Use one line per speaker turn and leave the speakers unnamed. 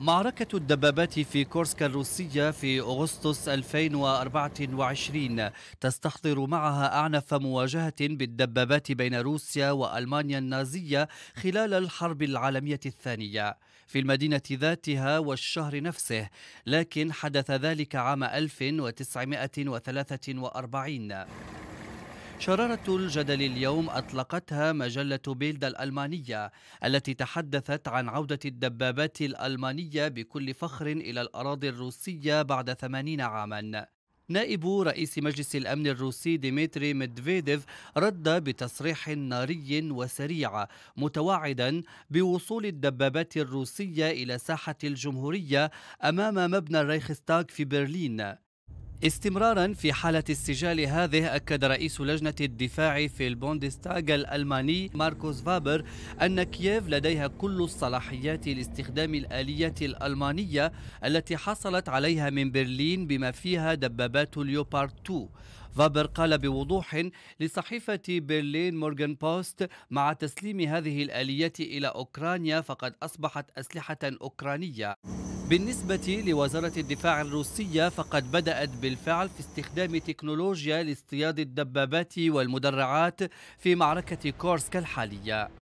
معركة الدبابات في كورسكا الروسية في أغسطس 2024 تستحضر معها أعنف مواجهة بالدبابات بين روسيا وألمانيا النازية خلال الحرب العالمية الثانية في المدينة ذاتها والشهر نفسه لكن حدث ذلك عام 1943 شرارة الجدل اليوم أطلقتها مجلة بيلد الألمانية التي تحدثت عن عودة الدبابات الألمانية بكل فخر إلى الأراضي الروسية بعد ثمانين عاماً نائب رئيس مجلس الأمن الروسي ديمتري ميدفيديف رد بتصريح ناري وسريع متوعدا بوصول الدبابات الروسية إلى ساحة الجمهورية أمام مبنى الريخستاغ في برلين استمرارا في حالة السجال هذه أكد رئيس لجنة الدفاع في البوندستاغ الألماني ماركوس فابر أن كييف لديها كل الصلاحيات لاستخدام الآلية الألمانية التي حصلت عليها من برلين بما فيها دبابات ليوبارد 2 فابر قال بوضوح لصحيفة برلين مورغان بوست مع تسليم هذه الآليات إلى أوكرانيا فقد أصبحت أسلحة أوكرانية بالنسبة لوزارة الدفاع الروسية فقد بدأت بالفعل في استخدام تكنولوجيا لاصطياد الدبابات والمدرعات في معركة كورسك الحالية